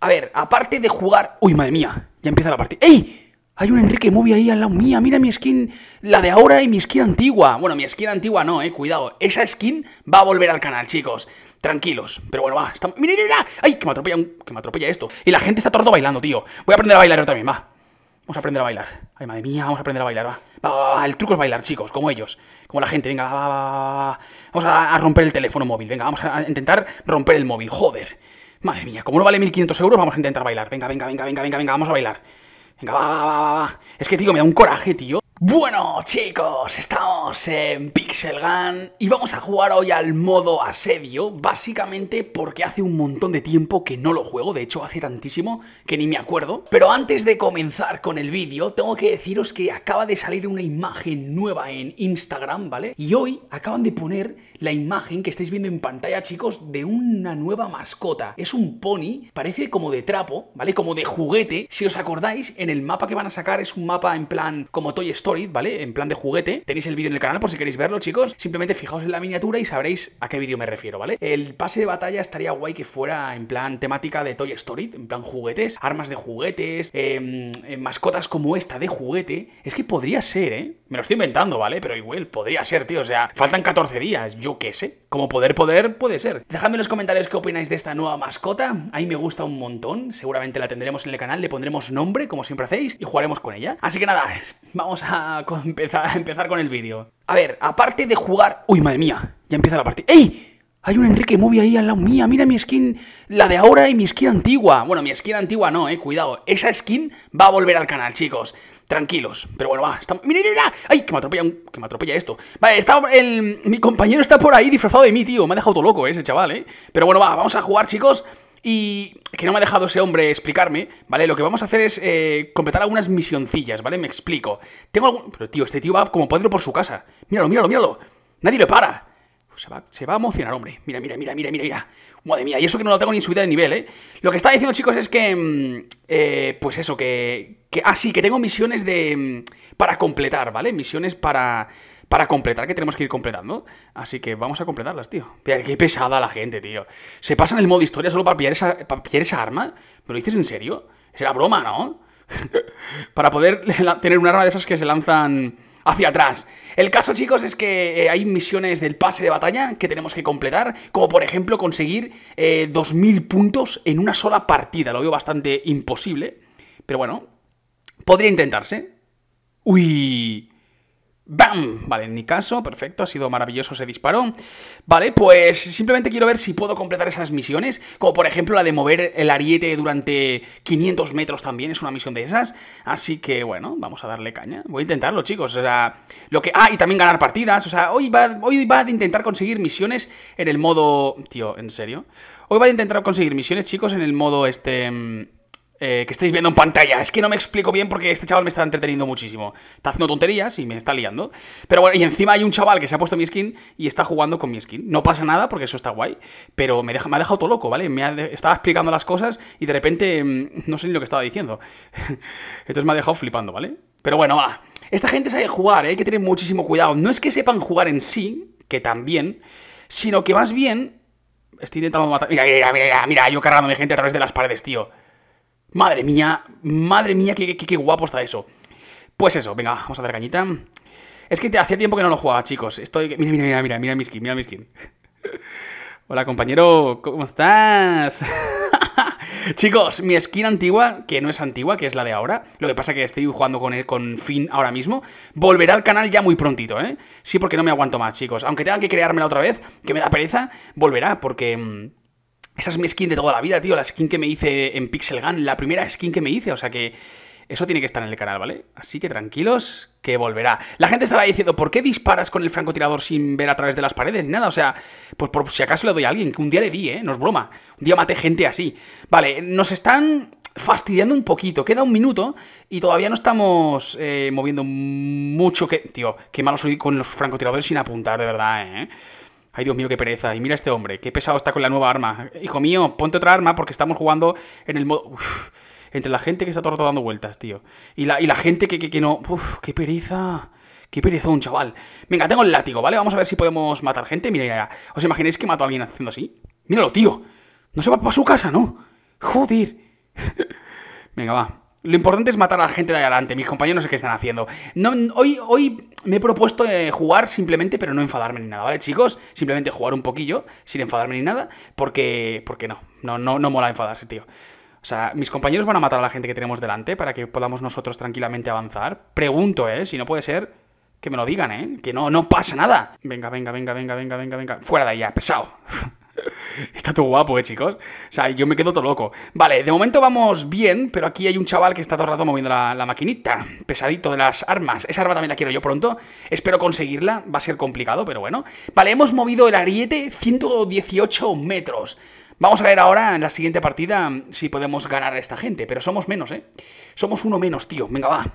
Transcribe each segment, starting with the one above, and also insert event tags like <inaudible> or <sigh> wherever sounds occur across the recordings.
A ver, aparte de jugar. Uy, madre mía, ya empieza la partida. ¡Ey! Hay un Enrique Movi ahí al lado mía. Mira mi skin, la de ahora y mi skin antigua. Bueno, mi skin antigua no, eh. Cuidado. Esa skin va a volver al canal, chicos. Tranquilos. Pero bueno, va. mira, mira! ¡Ay, que me, atropella que me atropella esto! Y la gente está todo bailando, tío. Voy a aprender a bailar yo también, va. Vamos a aprender a bailar. Ay, madre mía, vamos a aprender a bailar, va. Va, va, El truco es bailar, chicos, como ellos. Como la gente, venga, va, va, Vamos a romper el teléfono móvil. Venga, vamos a intentar romper el móvil. Joder. Madre mía, como no vale 1500 euros, vamos a intentar bailar. Venga, venga, venga, venga, venga, venga, vamos a bailar. Venga, va, va, va, va. Es que, tío, me da un coraje, tío. Bueno chicos, estamos en Pixel Gun y vamos a jugar hoy al modo asedio, básicamente porque hace un montón de tiempo que no lo juego, de hecho hace tantísimo que ni me acuerdo. Pero antes de comenzar con el vídeo, tengo que deciros que acaba de salir una imagen nueva en Instagram, ¿vale? Y hoy acaban de poner la imagen que estáis viendo en pantalla, chicos, de una nueva mascota. Es un pony, parece como de trapo, ¿vale? Como de juguete. Si os acordáis, en el mapa que van a sacar es un mapa en plan como Toy Story ¿vale? En plan de juguete. Tenéis el vídeo en el canal por si queréis verlo, chicos. Simplemente fijaos en la miniatura y sabréis a qué vídeo me refiero, ¿vale? El pase de batalla estaría guay que fuera en plan temática de Toy Story, en plan juguetes, armas de juguetes, em, em, mascotas como esta de juguete. Es que podría ser, ¿eh? Me lo estoy inventando, ¿vale? Pero igual, podría ser, tío. O sea, faltan 14 días, yo qué sé. Como poder, poder, puede ser. Dejadme en los comentarios qué opináis de esta nueva mascota. a Ahí me gusta un montón. Seguramente la tendremos en el canal, le pondremos nombre, como siempre hacéis, y jugaremos con ella. Así que nada, <laughs> vamos a <laughs> empezar, empezar con el vídeo. A ver, aparte de jugar... ¡Uy, madre mía! Ya empieza la partida. ¡Ey! Hay un Enrique Movie ahí al lado mía. Mira mi skin, la de ahora y mi skin antigua. Bueno, mi skin antigua no, eh. Cuidado. Esa skin va a volver al canal, chicos. Tranquilos. Pero bueno, va. Mira, mira, Ay, que me atropella, que me atropella esto. Vale, está mi compañero está por ahí disfrazado de mí, tío. Me ha dejado todo loco, eh, ese chaval, eh. Pero bueno, va. Vamos a jugar, chicos. Y que no me ha dejado ese hombre explicarme, ¿vale? Lo que vamos a hacer es eh, completar algunas misioncillas, ¿vale? Me explico. Tengo algún... Pero tío, este tío va como ir por su casa. Míralo, míralo, míralo. Nadie le para. Pues se va, a emocionar, hombre. Mira, mira, mira, mira, mira, mira. Madre mía, y eso que no lo tengo ni subida de nivel, ¿eh? Lo que está diciendo, chicos, es que... Mm, eh, pues eso, que... que ah, sí, que tengo misiones de... Mm, para completar, ¿vale? Misiones para para completar, que tenemos que ir completando. Así que vamos a completarlas, tío. Qué pesada la gente, tío. Se pasan el modo historia solo para pillar esa, esa arma. ¿Me lo dices en serio? ¿Es la broma, ¿no? <laughs> para poder <laughs> tener un arma de esas que se lanzan hacia atrás. El caso, chicos, es que eh, hay misiones del pase de batalla que tenemos que completar, como por ejemplo conseguir 2.000 eh, puntos en una sola partida. Lo veo bastante imposible, pero bueno, podría intentarse. Uy, ¡Bam! Vale, en mi caso, perfecto, ha sido maravilloso se disparó, Vale, pues simplemente quiero ver si puedo completar esas misiones, como por ejemplo la de mover el ariete durante 500 metros también, es una misión de esas. Así que, bueno, vamos a darle caña. Voy a intentarlo, chicos, o sea, lo que... Ah, y también ganar partidas, o sea, hoy va, hoy va a intentar conseguir misiones en el modo... Tío, ¿en serio? Hoy va a intentar conseguir misiones, chicos, en el modo este... Mm, eh, que estáis viendo en pantalla. Es que no me explico bien porque este chaval me está entreteniendo muchísimo. Está haciendo tonterías y me está liando. Pero bueno, y encima hay un chaval que se ha puesto mi skin y está jugando con mi skin. No pasa nada porque eso está guay, pero me, ha dejado todo loco, ¿vale? Me ha estaba explicando las cosas y de repente mm, no sé ni lo que estaba diciendo. <laughs> Entonces me ha dejado flipando, ¿vale? Pero bueno, va. Esta gente sabe jugar, ¿eh? hay que tener muchísimo cuidado. No es que sepan jugar en sí, que también, sino que más bien... Estoy intentando matar... Mira, mira, mira, mira, yo mi gente a través de las paredes, tío. Madre mía, madre mía, qué, guapo está eso. Pues eso, venga, vamos a hacer cañita. Es que hacía tiempo que no lo jugaba, chicos. Estoy. Mira, mira, mira, mira, mira mi skin, mira mi skin. <laughs> Hola, compañero, ¿cómo estás? <laughs> Chicos, mi skin antigua, que no es antigua, que es la de ahora, lo que pasa es que estoy jugando con, con Finn ahora mismo, volverá al canal ya muy prontito, ¿eh? Sí, porque no me aguanto más, chicos. Aunque tenga que creármela otra vez, que me da pereza, volverá, porque... Mm, esa es mi skin de toda la vida, tío. La skin que me hice en Pixel Gun. La primera skin que me hice. O sea que eso tiene que estar en el canal, ¿vale? Así que tranquilos, que volverá. La gente estará diciendo, ¿por qué disparas con el francotirador sin ver a través de las paredes nada? O sea, pues por si acaso le doy a alguien, que un día le di, ¿eh? No es broma. Un día maté gente así. Vale, nos están fastidiando un poquito. Queda un minuto y todavía no estamos eh, moviendo mucho que... Tío, qué malo soy con los francotiradores sin apuntar, de verdad, ¿eh? Ay, Dios mío, qué pereza. Y mira este hombre, qué pesado está con la nueva arma. Hijo mío, ponte otra arma porque estamos jugando en el modo... Uf, entre la gente que está todo dando vueltas, tío. Y la, y la gente que, que, que no... Uf, qué pereza. Qué pereza un chaval. Venga, tengo el látigo, ¿vale? Vamos a ver si podemos matar gente. Mira, ya, ya. ¿Os imagináis que mato a alguien haciendo así? Míralo, tío. No se va para su casa, ¿no? Joder. <laughs> Venga, va. Lo importante es matar a la gente de adelante. Mis compañeros no sé qué están haciendo. hoy, hoy me he propuesto eh, jugar simplemente, pero no enfadarme ni nada, ¿vale, chicos? Simplemente jugar un poquillo, sin enfadarme ni nada, porque, porque no, no, no, no mola enfadarse, tío. O sea, mis compañeros van a matar a la gente que tenemos delante para que podamos nosotros tranquilamente avanzar. Pregunto, ¿eh? Si no puede ser, que me lo digan, ¿eh? Que no, no pasa nada. Venga, venga, venga, venga, venga, venga, venga. Fuera de ahí ya, pesado. <laughs> Está todo guapo, eh, chicos. O sea, yo me quedo todo loco. Vale, de momento vamos bien, pero aquí hay un chaval que está todo el rato moviendo la, maquinita. Pesadito de las armas. Esa arma también la quiero yo pronto. Espero conseguirla. Va a ser complicado, pero bueno. Vale, hemos movido el ariete 118 metros. Vamos a ver ahora en la siguiente partida si podemos ganar a esta gente. Pero somos menos, ¿eh? Somos uno menos, tío. Venga, va.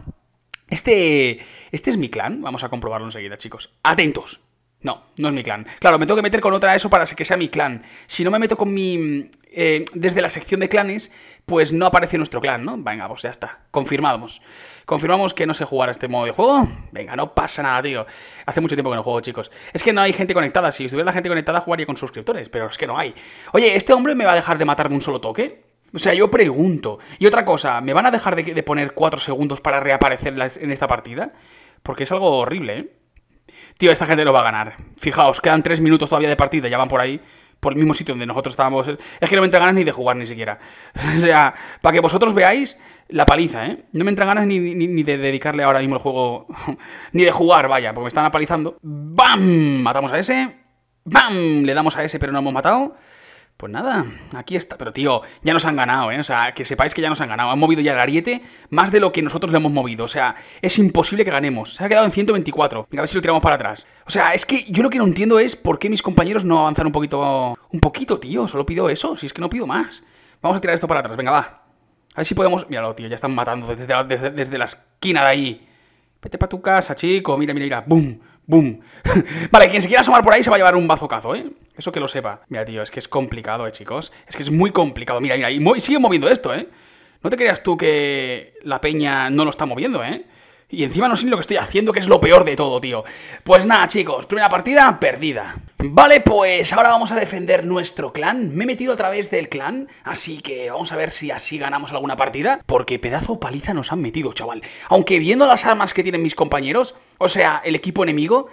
Este, este es mi clan. Vamos a comprobarlo enseguida, chicos. Atentos. No, no es mi clan. Claro, me tengo que meter con otra ESO para que sea mi clan. Si no me meto con mi... Eh, desde la sección de clanes, pues no aparece nuestro clan, ¿no? Venga, pues ya está. Confirmamos. Confirmamos que no sé jugar a este modo de juego. Venga, no pasa nada, tío. Hace mucho tiempo que no juego, chicos. Es que no hay gente conectada. Si estuviera la gente conectada, jugaría con suscriptores, pero es que no hay. Oye, ¿este hombre me va a dejar de matar de un solo toque? O sea, yo pregunto. Y otra cosa, ¿me van a dejar de, poner cuatro segundos para reaparecer en esta partida? Porque es algo horrible, ¿eh? tío, esta gente no va a ganar. Fijaos, quedan 3 minutos todavía de partida, ya van por ahí, por el mismo sitio donde nosotros estábamos. Es que no me entran ganas ni de jugar ni siquiera. <laughs> o sea, para que vosotros veáis la paliza, ¿eh? No me entran ganas ni, ni de dedicarle ahora mismo el juego, <laughs> ni de jugar, vaya, porque me están apalizando. ¡Bam! Matamos a ese. ¡Bam! Le damos a ese, pero no hemos matado. Pues nada, aquí está. Pero tío, ya nos han ganado, ¿eh? O sea, que sepáis que ya nos han ganado. Han movido ya el ariete más de lo que nosotros le hemos movido. O sea, es imposible que ganemos. Se ha quedado en 124. Venga, a ver si lo tiramos para atrás. O sea, es que yo lo que no entiendo es por qué mis compañeros no avanzan un poquito... Un poquito, tío. Solo pido eso. Si es que no pido más. Vamos a tirar esto para atrás. Venga, va. A ver si podemos... Míralo, tío. Ya están matando desde, la esquina de ahí. Vete para tu casa, chico. Mira, mira, mira. ¡Bum! ¡Boom! <laughs> vale, quien se quiera asomar por ahí se va a llevar un bazocazo, ¿eh? Eso que lo sepa. Mira, tío, es que es complicado, ¿eh, chicos? Es que es muy complicado. Mira, mira, y, y sigue moviendo esto, ¿eh? No te creas tú que la peña no lo está moviendo, ¿eh? Y encima no sé lo que estoy haciendo, que es lo peor de todo, tío. Pues nada, chicos, primera partida perdida. Vale, pues ahora vamos a defender nuestro clan. Me he metido a través del clan, así que vamos a ver si así ganamos alguna partida. Porque pedazo paliza nos han metido, chaval. Aunque viendo las armas que tienen mis compañeros, o sea, el equipo enemigo,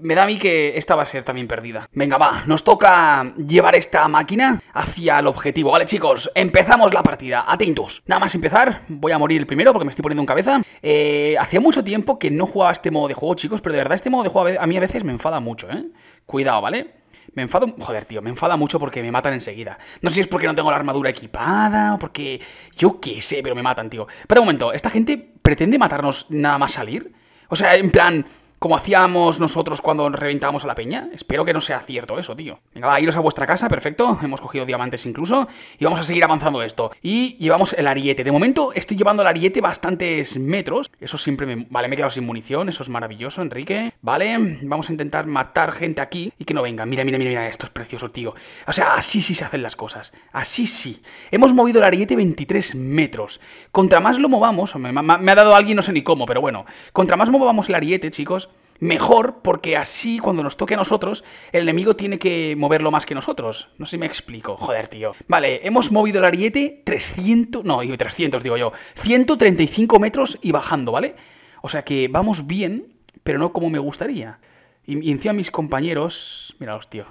me da a mí que esta va a ser también perdida. Venga, va, nos toca llevar esta máquina hacia el objetivo. Vale, chicos, empezamos la partida. Atentos. Nada más empezar, voy a morir primero porque me estoy poniendo en cabeza. Eh, hacía mucho tiempo que no jugaba este modo de juego, chicos, pero de verdad este modo de juego a mí a veces me enfada mucho, ¿eh? Cuidado, ¿vale? Me enfado... Joder, tío, me enfada mucho porque me matan enseguida. No sé si es porque no tengo la armadura equipada o porque... Yo qué sé, pero me matan, tío. Pero un momento, ¿esta gente pretende matarnos nada más salir? O sea, en plan como hacíamos nosotros cuando reventábamos a la peña. Espero que no sea cierto eso, tío. Venga, va, iros a vuestra casa, perfecto. Hemos cogido diamantes incluso. Y vamos a seguir avanzando esto. Y llevamos el ariete. De momento estoy llevando el ariete bastantes metros. Eso siempre me... Vale, me he quedado sin munición. Eso es maravilloso, Enrique. Vale, vamos a intentar matar gente aquí y que no venga. Mira, mira, mira, mira. Esto es precioso, tío. O sea, así sí se hacen las cosas. Así sí. Hemos movido el ariete 23 metros. Contra más lo movamos... Me, me ha dado alguien, no sé ni cómo, pero bueno. Contra más movamos el ariete, chicos, mejor porque así cuando nos toque a nosotros, el enemigo tiene que moverlo más que nosotros. No sé si me explico, joder, tío. Vale, hemos movido el ariete 300, no, 300 digo yo, 135 metros y bajando, ¿vale? O sea que vamos bien, pero no como me gustaría. Y, y encima mis compañeros, míralos, tío,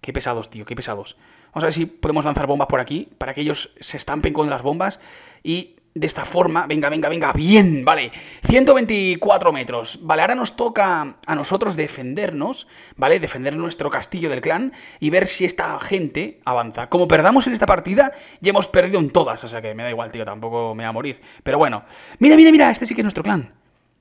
qué pesados, tío, qué pesados. Vamos a ver si podemos lanzar bombas por aquí para que ellos se estampen con las bombas y de esta forma. Venga, venga, venga, bien, vale. 124 metros. Vale, ahora nos toca a nosotros defendernos, ¿vale? Defender nuestro castillo del clan y ver si esta gente avanza. Como perdamos en esta partida, ya hemos perdido en todas, o sea que me da igual, tío, tampoco me va a morir. Pero bueno, mira, mira, mira, este sí que es nuestro clan.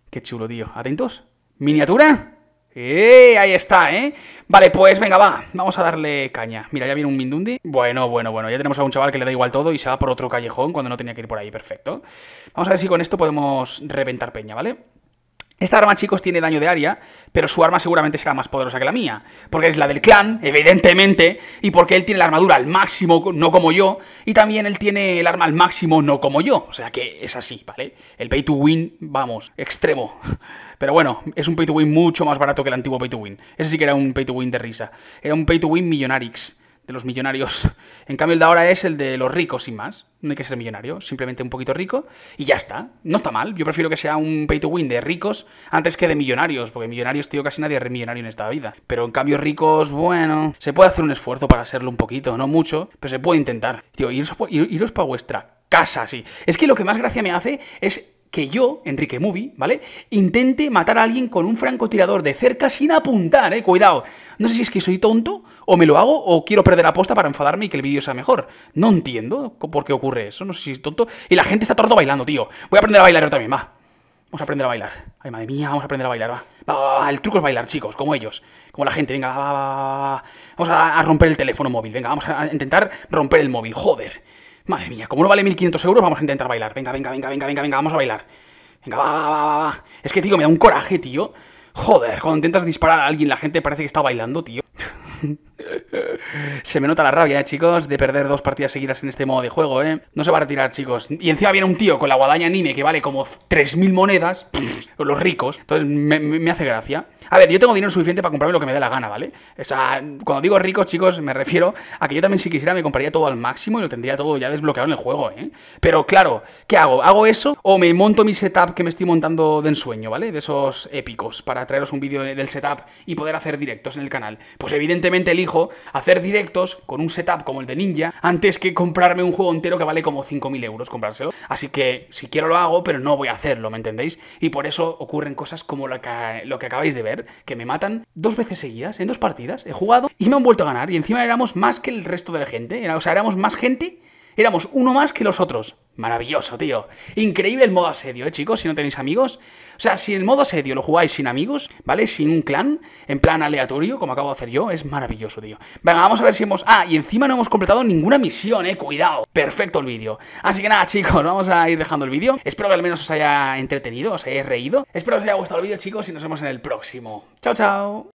Qué chulo, tío. Atentos. Miniatura. ¡Eh! Ahí está, ¿eh? Vale, pues venga, va. Vamos a darle caña. Mira, ya viene un Mindundi. Bueno, bueno, bueno. Ya tenemos a un chaval que le da igual todo y se va por otro callejón cuando no tenía que ir por ahí. Perfecto. Vamos a ver si con esto podemos reventar peña, ¿vale? Esta arma, chicos, tiene daño de área, pero su arma seguramente será más poderosa que la mía, porque es la del clan, evidentemente, y porque él tiene la armadura al máximo, no como yo, y también él tiene el arma al máximo, no como yo, o sea que es así, ¿vale? El pay to win, vamos, extremo. <laughs> Pero bueno, es un pay to win mucho más barato que el antiguo pay to win. Ese sí que era un pay to win de risa. Era un pay to win millonarix de los millonarios. En cambio, el de ahora es el de los ricos, y más. No hay que ser millonario, simplemente un poquito rico y ya está. No está mal. Yo prefiero que sea un pay to win de ricos antes que de millonarios, porque millonarios, tío, casi nadie es millonario en esta vida. Pero en cambio, ricos, bueno, se puede hacer un esfuerzo para serlo un poquito, no mucho, pero se puede intentar. Tío, iros, iros para vuestra casa, sí. Es que lo que más gracia me hace es que yo, Enrique Mubi, ¿vale? Intente matar a alguien con un francotirador de cerca sin apuntar, ¿eh? Cuidado. No sé si es que soy tonto, o me lo hago, o quiero perder la posta para enfadarme y que el vídeo sea mejor. No entiendo por qué ocurre eso, no sé si es tonto. Y la gente está todo bailando, tío. Voy a aprender a bailar yo también, va. Vamos a aprender a bailar. Ay, madre mía, vamos a aprender a bailar, va. va, va, El truco es bailar, chicos, como ellos. Como la gente, venga, va, va, va. Vamos a romper el teléfono móvil, venga, vamos a intentar romper el móvil, joder. Madre mía, como no vale 1500 euros, vamos a intentar bailar. Venga, venga, venga, venga, venga, venga, vamos a bailar. Venga, va, va, va, va. Es que, tío, me da un coraje, tío. Joder, cuando intentas disparar a alguien, la gente parece que está bailando, tío. <laughs> se me nota la rabia, ¿eh, chicos, de perder dos partidas seguidas en este modo de juego, ¿eh? No se va a retirar, chicos. Y encima viene un tío con la guadaña anime que vale como 3.000 monedas, <laughs> los ricos. Entonces me, me, hace gracia. A ver, yo tengo dinero suficiente para comprarme lo que me dé la gana, ¿vale? O sea, cuando digo ricos, chicos, me refiero a que yo también si quisiera me compraría todo al máximo y lo tendría todo ya desbloqueado en el juego, ¿eh? Pero claro, ¿qué hago? ¿Hago eso o me monto mi setup que me estoy montando de ensueño, ¿vale? De esos épicos para traeros un vídeo del setup y poder hacer directos en el canal. Pues evidentemente elijo hacer directos con un setup como el de Ninja antes que comprarme un juego entero que vale como 5.000 euros comprárselo. Así que si quiero lo hago, pero no voy a hacerlo, ¿me entendéis? Y por eso ocurren cosas como lo que, lo que acabáis de ver, que me matan dos veces seguidas, en dos partidas. He jugado y me han vuelto a ganar. Y encima éramos más que el resto de la gente. O sea, éramos más gente Éramos uno más que los otros. Maravilloso, tío. Increíble el modo asedio, ¿eh, chicos? Si no tenéis amigos. O sea, si el modo asedio lo jugáis sin amigos, ¿vale? Sin un clan, en plan aleatorio, como acabo de hacer yo, es maravilloso, tío. Venga, vamos a ver si hemos... Ah, y encima no hemos completado ninguna misión, ¿eh? Cuidado. Perfecto el vídeo. Así que nada, chicos, vamos a ir dejando el vídeo. Espero que al menos os haya entretenido, os haya reído. Espero que os haya gustado el vídeo, chicos, y nos vemos en el próximo. Chao, chao.